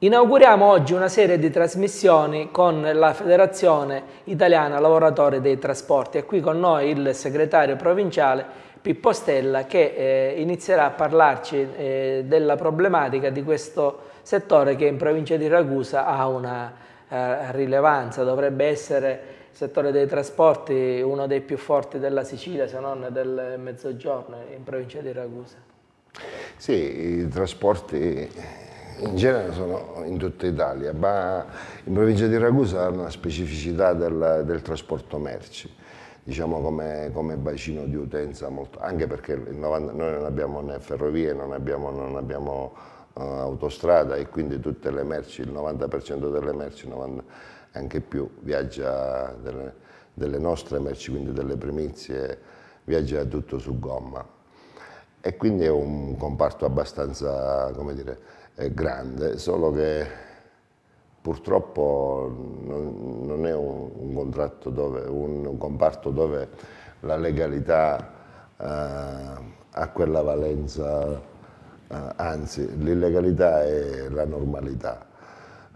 Inauguriamo oggi una serie di trasmissioni con la Federazione Italiana Lavoratori dei Trasporti e qui con noi il segretario provinciale Pippo Stella che eh, inizierà a parlarci eh, della problematica di questo settore che in provincia di Ragusa ha una eh, rilevanza, dovrebbe essere il settore dei trasporti uno dei più forti della Sicilia se non del Mezzogiorno in provincia di Ragusa. Sì, i trasporti in genere sono in tutta Italia, ma in provincia di Ragusa ha una specificità del, del trasporto merci, diciamo come, come, bacino di utenza, molto, anche perché 90, noi non abbiamo né ferrovie, non abbiamo, non abbiamo uh, autostrada e quindi tutte le merci, il 90% delle merci, 90, anche più, viaggia delle, delle nostre merci, quindi delle primizie, viaggia tutto su gomma. E quindi è un comparto abbastanza, come dire, grande, solo che purtroppo non, è un, un, dove, un, un, comparto dove la legalità eh, ha quella valenza, eh, anzi l'illegalità è la normalità.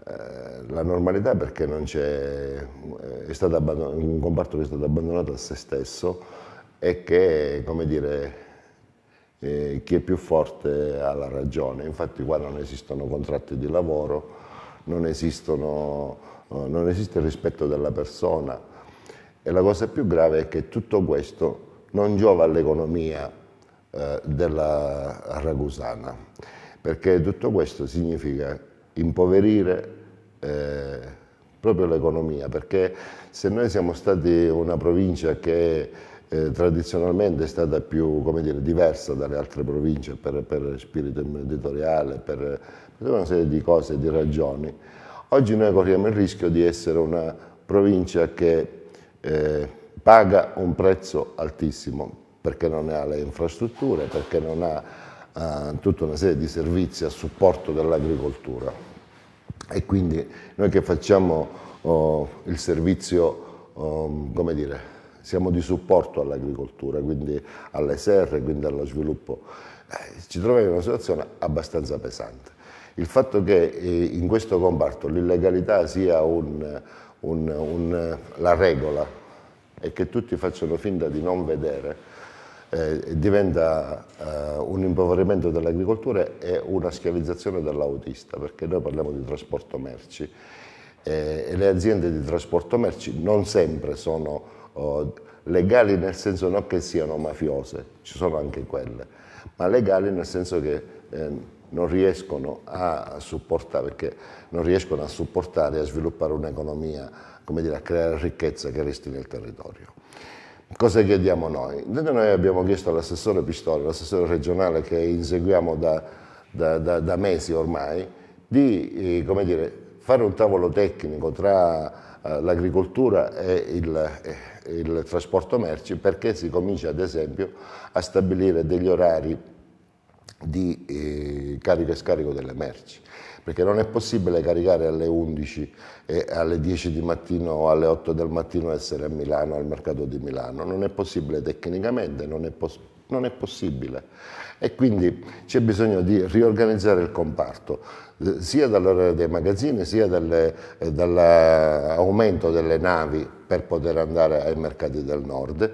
Eh, la normalità perché non c'è, eh, è stato un comparto che è stato abbandonato a se stesso e che, come dire, eh, chi è più forte ha la ragione. Infatti qua non esistono contratti di lavoro, non, esistono, eh, non esiste il rispetto della persona e la cosa più grave è che tutto questo non giova all'economia eh, della ragusana, perché tutto questo significa impoverire eh, proprio l'economia, perché se noi siamo stati una provincia che eh, tradizionalmente è stata più dire, diversa dalle altre province per, per spirito imprenditoriale, per, per, una serie di cose, di ragioni. Oggi noi corriamo il rischio di essere una provincia che eh, paga un prezzo altissimo perché non ha le infrastrutture, perché non ha eh, tutta una serie di servizi a supporto dell'agricoltura. E quindi noi che facciamo oh, il servizio, oh, come dire, siamo di supporto all'agricoltura, quindi alle serre, quindi allo sviluppo. Eh, ci troviamo in una situazione abbastanza pesante. Il fatto che eh, in questo comparto l'illegalità sia un, un, un, la regola e che tutti facciano finta di non vedere eh, diventa eh, un impoverimento dell'agricoltura e una schiavizzazione dell'autista, perché noi parliamo di trasporto merci eh, e le aziende di trasporto merci non sempre sono legali nel senso non che siano mafiose, ci sono anche quelle, ma legali nel senso che eh, non, riescono non riescono a supportare, a sviluppare un'economia, come dire, a creare ricchezza che resti nel territorio. Cosa chiediamo noi? Noi abbiamo chiesto all'assessore Pistori, l'assessore regionale che inseguiamo da, da, da, da mesi ormai, di eh, dire, fare un tavolo tecnico tra eh, l'agricoltura e il, eh, il trasporto merci perché si comincia ad esempio a stabilire degli orari di eh, carico e scarico delle merci perché non è possibile caricare alle 11 e alle 10 di mattino o alle 8 del mattino essere a Milano al mercato di Milano non è possibile tecnicamente non è possibile non è possibile. E quindi c'è bisogno di riorganizzare il comparto, eh, sia dall'orario dei magazzini, sia eh, dall'aumento delle navi per poter andare ai mercati del nord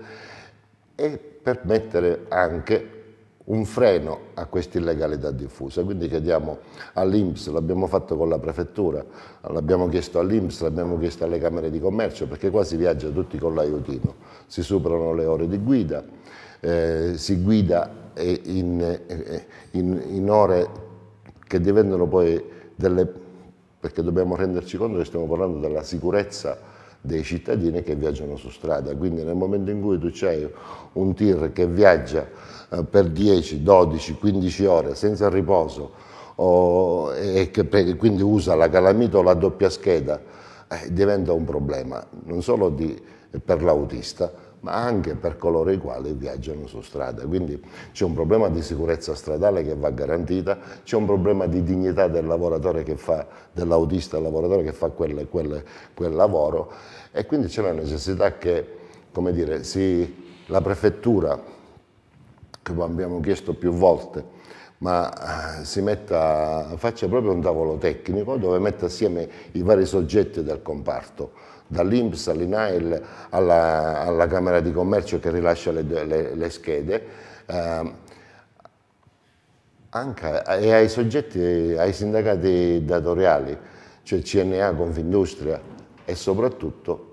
e permettere anche un freno a questa illegalità diffusa. Quindi chiediamo all'Inps, l'abbiamo fatto con la prefettura, l'abbiamo chiesto all'Inps, l'abbiamo chiesto alle Camere di Commercio, perché qua si viaggia tutti con l'aiutino, si superano le ore di guida, eh, si guida in, eh, in, in ore che diventano poi delle... perché dobbiamo renderci conto che stiamo parlando della sicurezza dei cittadini che viaggiano su strada. Quindi nel momento in cui tu hai un tir che viaggia eh, per 10, 12, 15 ore senza riposo e che quindi usa la calamita o la doppia scheda, eh, diventa un problema non solo di, per l'autista, ma anche per coloro i quali viaggiano su strada. Quindi c'è un problema di sicurezza stradale che va garantita, c'è un problema di dignità del lavoratore che fa, dell'autista lavoratore che fa quelle, quelle, quel lavoro e quindi c'è la necessità che come dire, si, la prefettura, come abbiamo chiesto più volte, ma eh, si metta, faccia proprio un tavolo tecnico dove metta assieme i vari soggetti del comparto, dall'Inps all'INAIL alla, alla, Camera di Commercio che rilascia le, le, le schede, eh, anche e ai soggetti, ai sindacati datoriali, cioè CNA, Confindustria e soprattutto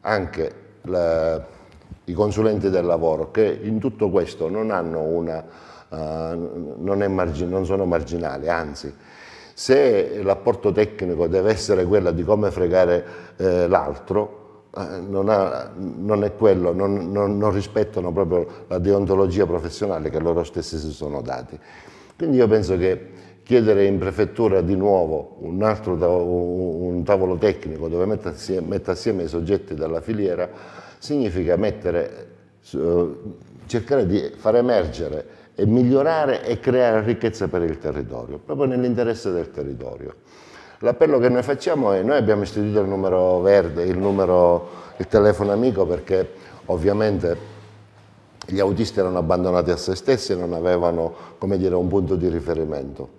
anche la, i consulenti del lavoro che in tutto questo non hanno una eh, non, non sono marginali, anzi se l'apporto tecnico deve essere quello di come fregare eh, l'altro, eh, non, non, è quello, non, non, non, rispettano proprio la deontologia professionale che loro stessi si sono dati. Quindi io penso che chiedere in prefettura di nuovo un altro un tavolo tecnico dove metta assieme, metta assieme i soggetti della filiera significa mettere, cercare di far emergere e migliorare e creare ricchezza per il territorio, proprio nell'interesse del territorio. L'appello che noi facciamo è, noi abbiamo istituito il numero verde, il, numero, il telefono amico perché ovviamente gli autisti erano abbandonati a se stessi e non avevano dire, un punto di riferimento.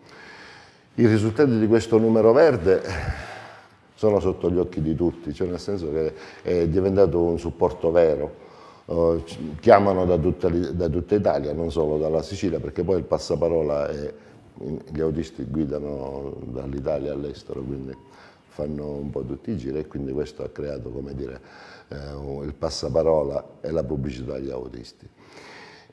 I risultati di questo numero verde sono sotto gli occhi di tutti, cioè nel senso che è diventato un supporto vero eh, chiamano da tutta, da tutta, Italia, non solo dalla Sicilia, perché poi il passaparola è, gli autisti guidano dall'Italia all'estero, quindi fanno un po' tutti i giri e quindi questo ha creato, come dire, eh, il passaparola e la pubblicità agli autisti.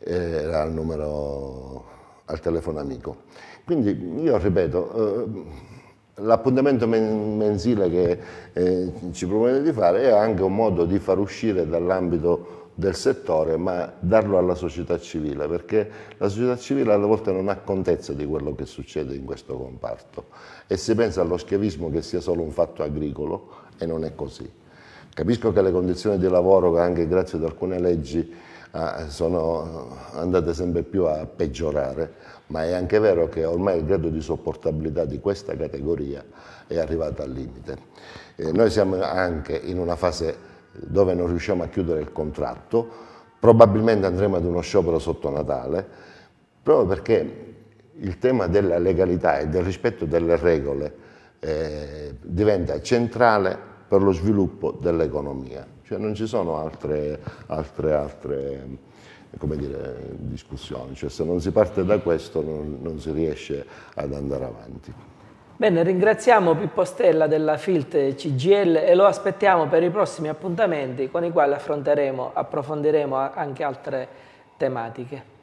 Era il numero al telefono amico. Quindi io ripeto, eh, l'appuntamento men mensile che eh, ci promette di fare è anche un modo di far uscire dall'ambito del settore, ma darlo alla società civile, perché la società civile alle volte non ha contezza di quello che succede in questo comparto e si pensa allo schiavismo che sia solo un fatto agricolo e non è così. Capisco che le condizioni di lavoro, anche grazie ad alcune leggi, ah, sono andate sempre più a peggiorare, ma è anche vero che ormai il grado di sopportabilità di questa categoria è arrivato al limite. E eh, noi siamo anche in una fase dove non riusciamo a chiudere il contratto, probabilmente andremo ad uno sciopero sotto Natale, proprio perché il tema della legalità e del rispetto delle regole eh, diventa centrale per lo sviluppo dell'economia. Cioè non ci sono altre, altre, altre dire, discussioni, cioè se non si parte da questo non, non si riesce ad andare avanti. Bene, ringraziamo Pippo Stella della FILT CGL e lo aspettiamo per i prossimi appuntamenti con i quali affronteremo, approfondiremo anche altre tematiche.